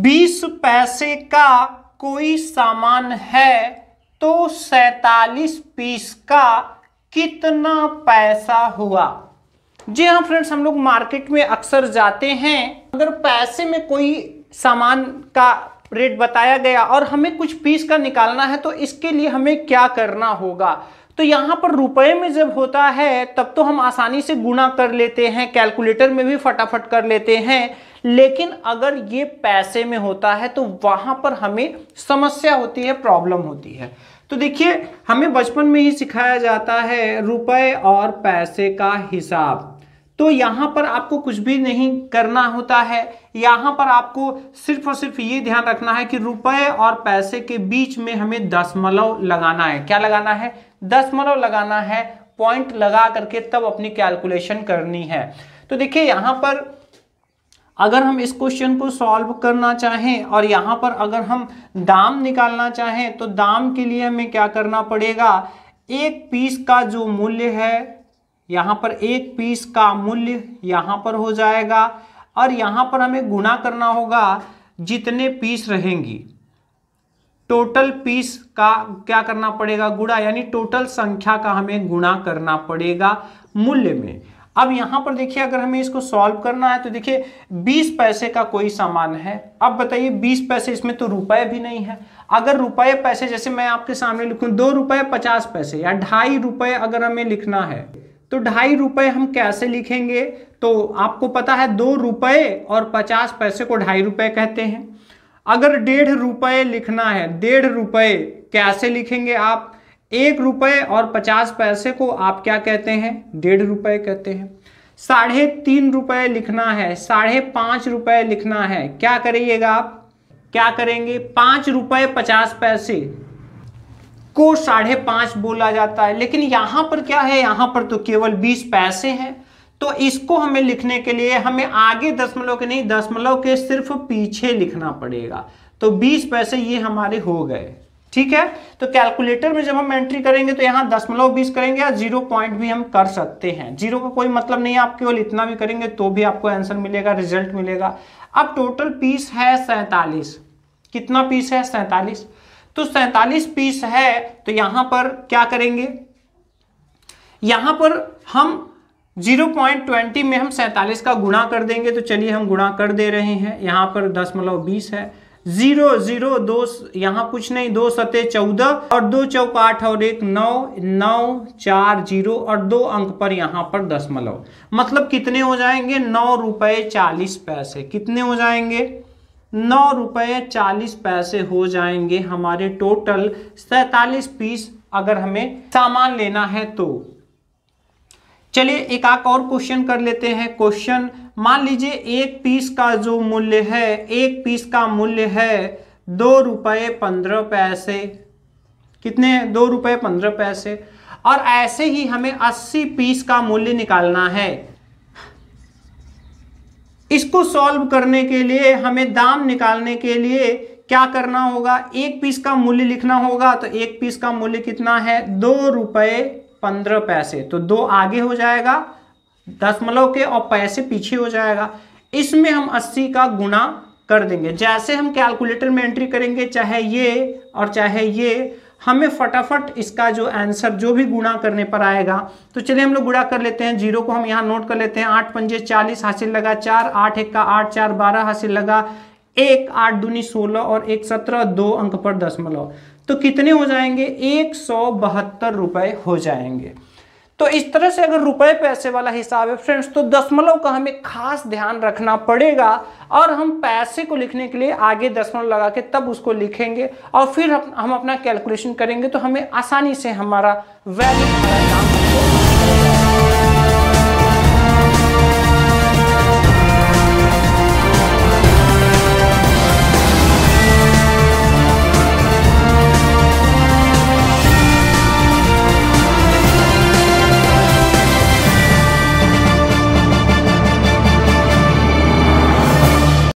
बीस पैसे का कोई सामान है तो सैतालीस पीस का कितना पैसा हुआ जी हाँ फ्रेंड्स हम लोग मार्केट में अक्सर जाते हैं अगर पैसे में कोई सामान का रेट बताया गया और हमें कुछ पीस का निकालना है तो इसके लिए हमें क्या करना होगा तो यहाँ पर रुपए में जब होता है तब तो हम आसानी से गुणा कर लेते हैं कैलकुलेटर में भी फटाफट कर लेते हैं लेकिन अगर ये पैसे में होता है तो वहां पर हमें समस्या होती है प्रॉब्लम होती है तो देखिए हमें बचपन में ही सिखाया जाता है रुपए और पैसे का हिसाब तो यहाँ पर आपको कुछ भी नहीं करना होता है यहाँ पर आपको सिर्फ और सिर्फ ये ध्यान रखना है कि रुपए और पैसे के बीच में हमें दसमलव लगाना है क्या लगाना है दसमलव लगाना है पॉइंट लगा करके तब अपनी कैलकुलेशन करनी है तो देखिए यहाँ पर अगर हम इस क्वेश्चन को सॉल्व करना चाहें और यहाँ पर अगर हम दाम निकालना चाहें तो दाम के लिए हमें क्या करना पड़ेगा एक पीस का जो मूल्य है यहाँ पर एक पीस का मूल्य यहाँ पर हो जाएगा और यहाँ पर हमें गुणा करना होगा जितने पीस रहेंगी टोटल पीस का क्या करना पड़ेगा गुणा यानी टोटल संख्या का हमें गुणा करना पड़ेगा मूल्य में अब यहां पर देखिए अगर हमें इसको सॉल्व करना है तो देखिए 20 पैसे का कोई सामान है अब बताइए 20 पैसे इसमें तो रुपए भी नहीं है अगर रुपए पैसे जैसे मैं आपके सामने लिखूं दो रुपए पचास पैसे या ढाई रुपए अगर हमें लिखना है तो ढाई रुपए हम कैसे लिखेंगे तो आपको पता है दो रुपए और पचास पैसे को ढाई रुपए कहते हैं अगर डेढ़ रुपए लिखना है डेढ़ रुपए कैसे लिखेंगे आप एक रुपए और पचास पैसे को आप क्या कहते हैं डेढ़ रुपए कहते हैं साढ़े तीन रुपए लिखना है साढ़े पांच रुपए लिखना है क्या करिएगा आप क्या करेंगे पांच रुपए पचास पैसे को साढ़े पांच बोला जाता है लेकिन यहां पर क्या है यहां पर तो केवल बीस पैसे हैं तो इसको हमें लिखने के लिए हमें आगे दशमलव के नहीं दशमलव के सिर्फ पीछे लिखना पड़ेगा तो बीस पैसे ये हमारे हो गए ठीक है तो कैलकुलेटर में जब हम एंट्री करेंगे तो यहाँ दशमलव बीस करेंगे या जीरो पॉइंट भी हम कर सकते हैं जीरो का कोई मतलब नहीं है आप केवल इतना भी करेंगे तो भी आपको आंसर मिलेगा रिजल्ट मिलेगा अब टोटल पीस है सैतालीस कितना पीस है सैतालीस तो सैतालीस पीस है तो यहां पर क्या करेंगे यहां पर हम 0.20 में हम सैतालीस का गुणा कर देंगे तो चलिए हम गुणा कर दे रहे हैं यहां पर दशमलव बीस है जीरो जीरो दो यहाँ कुछ नहीं दो सतह चौदह और दो चौक आठ और एक नौ नौ चार जीरो और दो अंक पर यहाँ पर दशमलव मतलब कितने हो जाएंगे नौ रुपये चालीस पैसे कितने हो जाएंगे नौ रुपये चालीस पैसे हो जाएंगे हमारे टोटल सैतालीस पीस अगर हमें सामान लेना है तो चलिए एक आक और क्वेश्चन कर लेते हैं क्वेश्चन मान लीजिए एक पीस का जो मूल्य है एक पीस का मूल्य है दो रुपये पंद्रह पैसे कितने दो रुपये पंद्रह पैसे और ऐसे ही हमें अस्सी पीस का मूल्य निकालना है इसको सॉल्व करने के लिए हमें दाम निकालने के लिए क्या करना होगा एक पीस का मूल्य लिखना होगा तो एक पीस का मूल्य कितना है दो रुपये पंद्रह पैसे तो दो आगे हो जाएगा दशमलव के और पैसे पीछे हो जाएगा इसमें हम अस्सी का गुणा कर देंगे जैसे हम कैलकुलेटर में एंट्री करेंगे चाहे ये और चाहे ये हमें फटाफट इसका जो आंसर जो भी गुणा करने पर आएगा तो चलिए हम लोग गुणा कर लेते हैं जीरो को हम यहाँ नोट कर लेते हैं आठ पंजे चालीस हासिल लगा चार आठ एक का आठ चार बारह हासिल लगा एक आठ दूनी सोलह और एक सत्रह दो अंक पर दशमलव तो कितने हो जाएंगे एक सौ बहत्तर रुपए हो जाएंगे तो इस तरह से अगर रुपए पैसे वाला हिसाब है फ्रेंड्स तो दशमलव का हमें खास ध्यान रखना पड़ेगा और हम पैसे को लिखने के लिए आगे दशमलव लगा के तब उसको लिखेंगे और फिर हम अपना कैलकुलेशन करेंगे तो हमें आसानी से हमारा वैल्यू